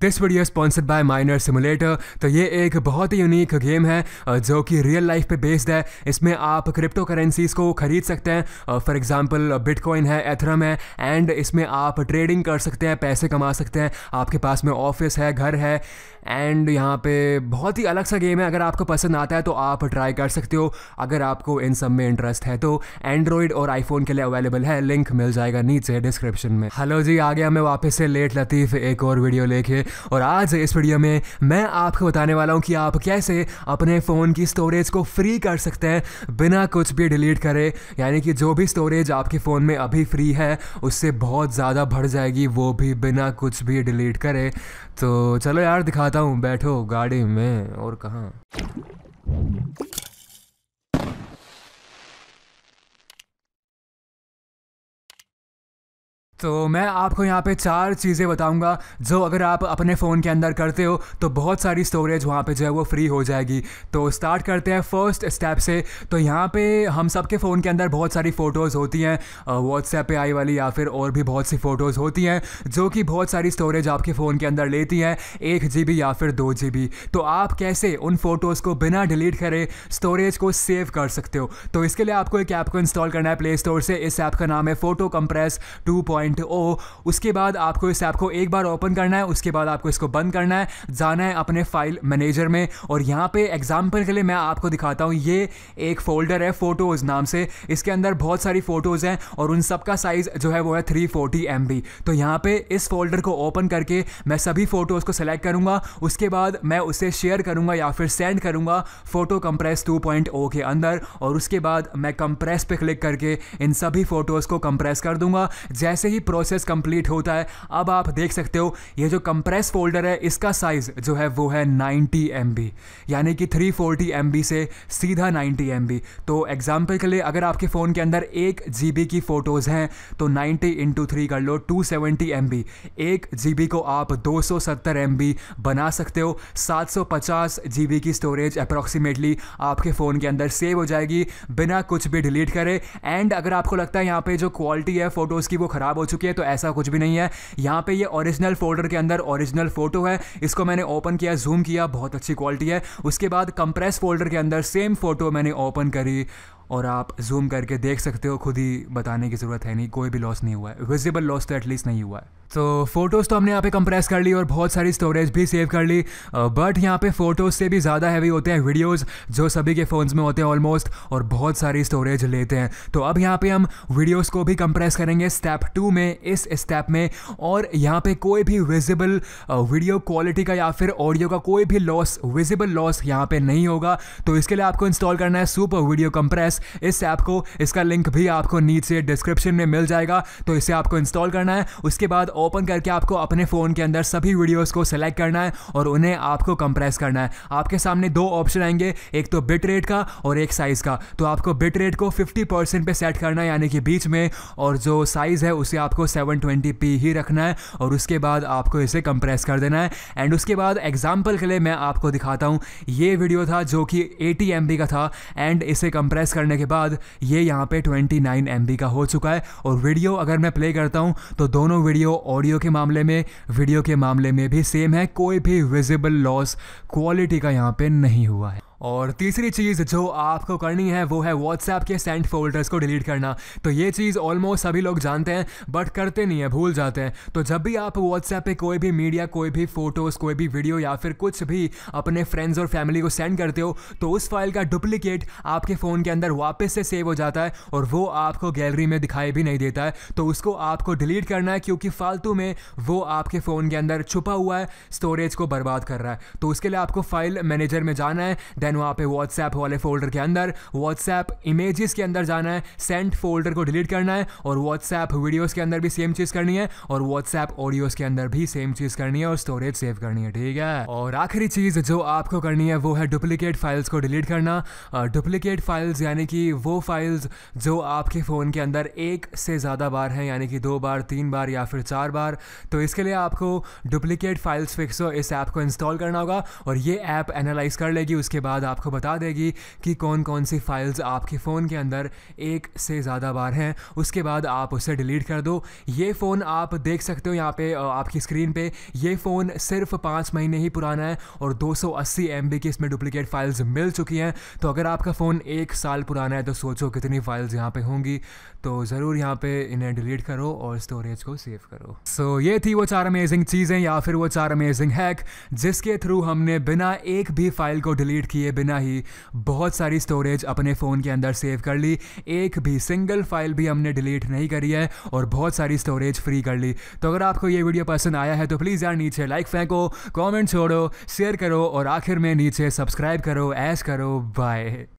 this video sponsored by Miner Simulator तो ये एक बहुत ही यूनिक गेम है जो कि रियल लाइफ पे बेस्ड है इसमें आप क्रिप्टो करेंसीज को खरीद सकते हैं फॉर एग्जांपल बिटकॉइन है एथरम है एंड इसमें आप ट्रेडिंग कर सकते हैं पैसे कमा सकते हैं आपके पास में ऑफिस है घर है एंड यहाँ पे बहुत ही अलग सा गेम है अगर आपको पसंद आता है तो आप ट्राई कर सकते हो अगर आपको इन सब में इंटरेस्ट है तो एंड्रॉयड और आईफोन के लिए अवेलेबल है लिंक मिल जाएगा नीचे डिस्क्रिप्शन में हेलो जी आ गया मैं वापस से लेट लतीफ़ एक और वीडियो लेके और आज इस वीडियो में मैं आपको बताने वाला हूँ कि आप कैसे अपने फ़ोन की स्टोरेज को फ्री कर सकते हैं बिना कुछ भी डिलीट करे यानी कि जो भी स्टोरेज आपके फ़ोन में अभी फ्री है उससे बहुत ज़्यादा बढ़ जाएगी वो भी बिना कुछ भी डिलीट करे तो चलो यार दिखाता हूँ बैठो गाड़ी में और कहाँ तो मैं आपको यहाँ पे चार चीज़ें बताऊँगा जो अगर आप अपने फ़ोन के अंदर करते हो तो बहुत सारी स्टोरेज वहाँ पे जो है वो फ्री हो जाएगी तो स्टार्ट करते हैं फर्स्ट स्टेप से तो यहाँ पे हम सब के फ़ोन के अंदर बहुत सारी फ़ोटोज़ होती हैं व्हाट्सएप पे आई वाली या फिर और भी बहुत सी फ़ोटोज़ होती हैं जो कि बहुत सारी स्टोरेज आपके फ़ोन के अंदर लेती हैं एक जी या फिर दो जी तो आप कैसे उन फ़ोटोज़ को बिना डिलीट करे स्टोरेज को सेव कर सकते हो तो इसके लिए आपको एक ऐप को इंस्टॉल करना है प्ले स्टोर से इस ऐप का नाम है Photo Compress two point O उसके बाद आपको इस ऐप को एक बार ओपन करना है उसके बाद आपको इसको बंद करना है जाना है अपने फाइल मैनेजर में और यहाँ पे एग्जाम्पल के लिए मैं आपको दिखाता हूँ ये एक फोल्डर है फोटोज़ नाम से इसके अंदर बहुत सारी फ़ोटोज़ हैं और उन सब का साइज़ जो है वो है थ्री फोर्टी तो यहाँ पे इस फोल्डर को ओपन करके मैं सभी फ़ोटोज़ को सेलेक्ट करूंगा उसके बाद मैं उसे शेयर करूंगा या फिर सेंड करूँगा फ़ोटो कंप्रेस 2.0 के अंदर और उसके बाद मैं कंप्रेस पे क्लिक करके इन सभी फ़ोटोज़ को कंप्रेस कर दूंगा जैसे ही ही प्रोसेस कंप्लीट होता है अब आप देख सकते हो ये जो कंप्रेस फोल्डर है इसका साइज़ जो है वो है 90 एम यानी कि 340 एम से सीधा 90 एम तो एग्जाम्पल के लिए अगर आपके फ़ोन के अंदर एक जी की फ़ोटोज़ हैं तो 90 इंटू थ्री कर लो 270 सेवेंटी एम एक जी को आप 270 सौ बना सकते हो 750 जी की स्टोरेज अप्रॉक्सीमेटली आपके फ़ोन के अंदर सेव हो जाएगी बिना कुछ भी डिलीट करे एंड अगर आपको लगता है यहाँ पे जो क्वालिटी है फ़ोटोज़ की वो ख़राब हो चुकी है तो ऐसा कुछ भी नहीं है यहाँ पे ये ओरिजिनल फोल्डर के अंदर ओरिजिनल फोटो है इसको मैंने ओपन किया जूम किया बहुत अच्छी क्वालिटी है उसके बाद कंप्रेस फोल्डर के अंदर सेम फोटो मैंने ओपन करी और आप जूम करके देख सकते हो खुद ही बताने की ज़रूरत है नहीं कोई भी लॉस नहीं हुआ है विजिबल लॉस तो एटलीस्ट नहीं हुआ है तो फोटोज़ तो हमने यहाँ पे कंप्रेस कर ली और बहुत सारी स्टोरेज भी सेव कर ली बट यहाँ पे फ़ोटोज़ से भी ज़्यादा हैवी होते हैं वीडियोज़ जो सभी के फ़ोन्स में होते हैं ऑलमोस्ट और बहुत सारी स्टोरेज लेते हैं तो अब यहाँ पे हम वीडियोज़ को भी कंप्रेस करेंगे स्टेप टू में इस स्टेप में और यहाँ पर कोई भी विजिबल वीडियो क्वालिटी का या फिर ऑडियो का कोई भी लॉस विजिबल लॉस यहाँ पर नहीं होगा तो इसके लिए आपको इंस्टॉल करना है सुपर वीडियो कंप्रेस इस ऐप को इसका लिंक भी आपको नीचे डिस्क्रिप्शन में मिल जाएगा तो इसे आपको इंस्टॉल करना है उसके बाद ओपन करके आपको अपने फ़ोन के अंदर सभी वीडियोज़ को सेलेक्ट करना है और उन्हें आपको कंप्रेस करना है आपके सामने दो ऑप्शन आएंगे एक तो बिट रेट का और एक साइज़ का तो आपको बिट रेट को फिफ्टी परसेंट पर सेट करना है यानी कि बीच में और जो साइज़ है उसे आपको सेवन ट्वेंटी पी ही रखना है और उसके बाद आपको इसे कंप्रेस कर देना है एंड उसके बाद एग्जाम्पल के लिए मैं आपको दिखाता हूँ ये वीडियो था जो कि एटी एम का था एंड इसे कंप्रेस करने के बाद ये यहाँ पर ट्वेंटी नाइन एम का हो चुका है और वीडियो अगर मैं प्ले करता हूँ तो दोनों वीडियो ऑडियो के मामले में वीडियो के मामले में भी सेम है कोई भी विजिबल लॉस क्वालिटी का यहाँ पे नहीं हुआ है और तीसरी चीज़ जो आपको करनी है वो है व्हाट्सएप के सेंट फोल्डर्स को डिलीट करना तो ये चीज़ ऑलमोस्ट सभी लोग जानते हैं बट करते नहीं है भूल जाते हैं तो जब भी आप व्हाट्सएप पे कोई भी मीडिया कोई भी फोटोज़ कोई भी वीडियो या फिर कुछ भी अपने फ्रेंड्स और फैमिली को सेंड करते हो तो उस फाइल का डुप्लीकेट आपके फ़ोन के अंदर वापस से सेव हो जाता है और वो आपको गैलरी में दिखाई भी नहीं देता है तो उसको आपको डिलीट करना है क्योंकि फालतू में वो आपके फ़ोन के अंदर छुपा हुआ है स्टोरेज को बर्बाद कर रहा है तो उसके लिए आपको फाइल मैनेजर में जाना है देन वहाँ पे व्हाट्सएप वाले फोल्डर के अंदर व्हाट्सएप इमेजेस के अंदर जाना है सेंट फोल्डर को डिलीट करना है और व्हाट्सएप वीडियोस के अंदर भी सेम चीज़ करनी है और व्हाट्सएप ऑडियोज के अंदर भी सेम चीज़ करनी है और स्टोरेज सेव करनी है ठीक है और आखिरी चीज़ जो आपको करनी है वो है डुप्लीकेट फाइल्स को डिलीट करना डुप्लीकेट फाइल्स यानी कि वो फाइल्स जो आपके फ़ोन के अंदर एक से ज़्यादा बार हैं यानी कि दो बार तीन बार या फिर चार बार तो इसके लिए आपको डुप्लीकेट फाइल्स फिक्सो इस ऐप को इंस्टॉल करना होगा और ये ऐप एनालाइज कर लेगी उसके बाद बाद आपको बता देगी कि कौन कौन सी फाइल्स आपके फ़ोन के अंदर एक से ज़्यादा बार हैं उसके बाद आप उसे डिलीट कर दो ये फ़ोन आप देख सकते हो यहाँ पे आपकी स्क्रीन पे ये फ़ोन सिर्फ पाँच महीने ही पुराना है और 280 एमबी की इसमें डुप्लीकेट फाइल्स मिल चुकी हैं तो अगर आपका फ़ोन एक साल पुराना है तो सोचो कितनी फाइल्स यहाँ पर होंगी तो ज़रूर यहाँ पर इन्हें डिलीट करो और स्टोरेज को सेव करो सो so, ये थी वो चार अमेजिंग चीज़ें या फिर वो चार अमेजिंग हैक जिसके थ्रू हमने बिना एक भी फाइल को डिलीट किए किए बिना ही बहुत सारी स्टोरेज अपने फ़ोन के अंदर सेव कर ली एक भी सिंगल फाइल भी हमने डिलीट नहीं करी है और बहुत सारी स्टोरेज फ्री कर ली तो अगर आपको ये वीडियो पसंद आया है तो प्लीज़ यार नीचे लाइक फेंको कॉमेंट छोड़ो शेयर करो और आखिर में नीचे सब्सक्राइब करो ऐश करो बाय